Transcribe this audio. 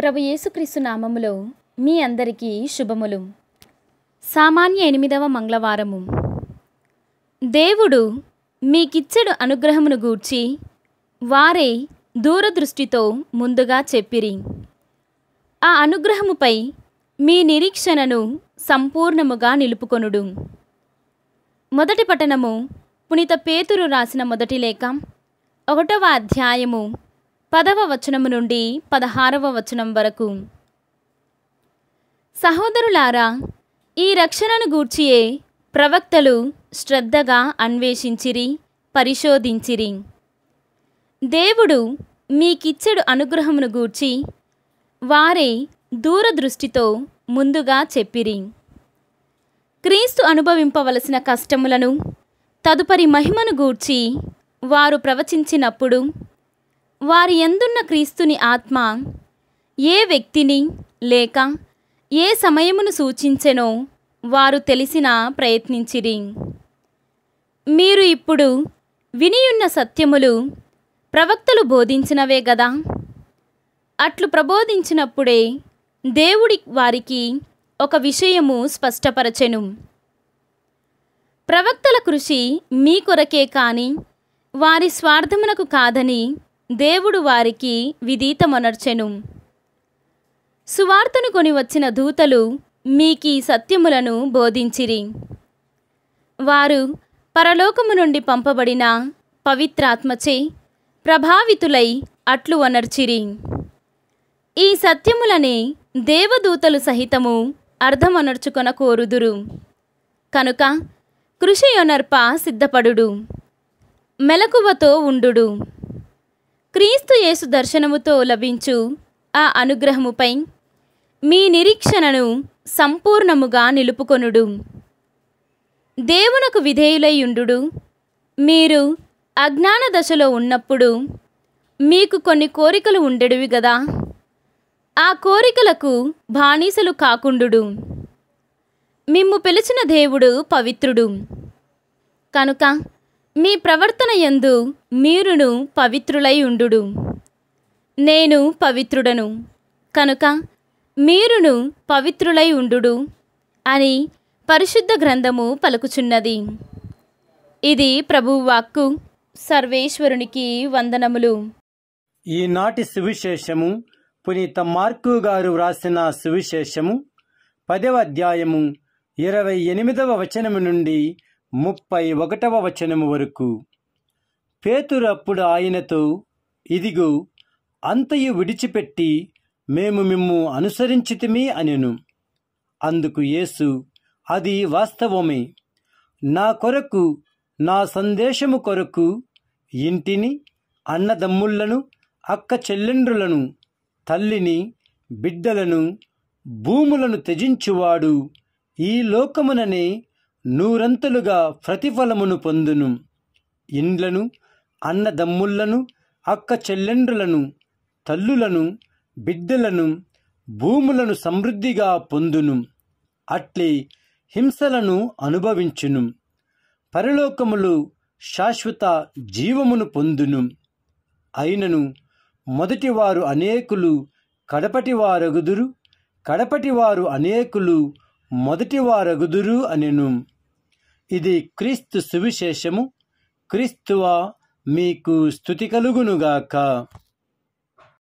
ప్రభు యేసుక్రీస్తు నామములో మీ అందరికీ శుభములు సామాన్య ఎనిమిదవ మంగళవారము దేవుడు మీకిచ్చడు అనుగ్రహమును గూర్చి వారే దూరదృష్టితో ముందుగా చెప్పిరి ఆ అనుగ్రహముపై మీ నిరీక్షణను సంపూర్ణముగా నిలుపుకొనుడు మొదటి పట్టణము పునీత పేతురు రాసిన మొదటి లేఖ ఒకటవ అధ్యాయము పదవ వచనము నుండి పదహారవ వచనం వరకు సహోదరులారా ఈ రక్షణను గూర్చియే ప్రవక్తలు శ్రద్ధగా అన్వేషించిరి పరిశోధించిరి దేవుడు మీకిచ్చెడు అనుగ్రహమును గూర్చి వారే దూరదృష్టితో ముందుగా చెప్పిరి క్రీస్తు అనుభవింపవలసిన కష్టములను తదుపరి మహిమను గూర్చి వారు ప్రవచించినప్పుడు వారి ఎందున్న క్రీస్తుని ఆత్మ ఏ వ్యక్తిని లేక ఏ సమయమును సూచించెనో వారు తెలిసిన ప్రయత్నించిరి మీరు ఇప్పుడు వినియున్న సత్యములు ప్రవక్తలు బోధించినవే గదా అట్లు ప్రబోధించినప్పుడే దేవుడి వారికి ఒక విషయము స్పష్టపరచెను ప్రవక్తల కృషి మీ కొరకే కానీ వారి స్వార్థమునకు కాదని దేవుడు వారికి విదీతమనర్చెను సువార్తను కొని వచ్చిన దూతలు మీకీ సత్యములను బోధించిరి వారు పరలోకము నుండి పంపబడిన పవిత్రాత్మచే ప్రభావితులై అట్లు అనర్చిరి ఈ సత్యములనే దేవదూతలు సహితము అర్థమనర్చుకొన కోరుదురు కనుక కృషియొనర్ప సిద్ధపడుడు మెలకువతో ఉండుడు క్రీస్తు యేసు దర్శనముతో లభించు ఆ అనుగ్రహముపై మీ నిరీక్షణను సంపూర్ణముగా నిలుపుకొనుడు దేవునకు విధేయులైయుండు మీరు అజ్ఞాన దశలో ఉన్నప్పుడు మీకు కొన్ని కోరికలు ఉండేవి కదా ఆ కోరికలకు బానిసలు కాకుండు మిమ్ము పిలిచిన దేవుడు పవిత్రుడు కనుక మీ ప్రవర్తన యందు మీరును పవిత్రులై ఉండు నేను పవిత్రుడను కనుక మీరును పవిత్రులై ఉండు అని పరిశుద్ధ గ్రంథము పలుకుచున్నది ఇది ప్రభువాక్కు సర్వేశ్వరునికి వందనములు ఈనాటి సువిశేషము పునీత మార్కు గారు వ్రాసిన సువిశేషము పదవ అధ్యాయము ఇరవై ఎనిమిదవ వచనము నుండి ముప్పై ఒకటవ వచనము వరకు పేతురప్పుడు ఆయనతో ఇదిగో అంతయు విడిచిపెట్టి మేము మిమ్ము అనుసరించితిమి అనెను అందుకు యేసు అది వాస్తవమే నా కొరకు నా సందేశము కొరకు ఇంటిని అన్నదమ్ముళ్లను అక్క చెల్లెండ్రులను తల్లిని బిడ్డలను భూములను త్యజించువాడు ఈ లోకముననే నూరంతులుగా ప్రతిఫలమును పొందును ఇండ్లను అన్నదమ్ముళ్లను అక్క చెల్లెండ్రులను తల్లులను బిడ్డలను భూములను సమృద్ధిగా పొందును అట్లే హింసలను అనుభవించును పరలోకములు శాశ్వత జీవమును పొందును అయినను మొదటివారు అనేకులు కడపటివారగుదురు కడపటివారు అనేకులు మొదటి వారగుదురు అనెను ఇది క్రీస్తు సువిశేషము క్రీస్తువా మీకు స్థుతి కలుగునుగాక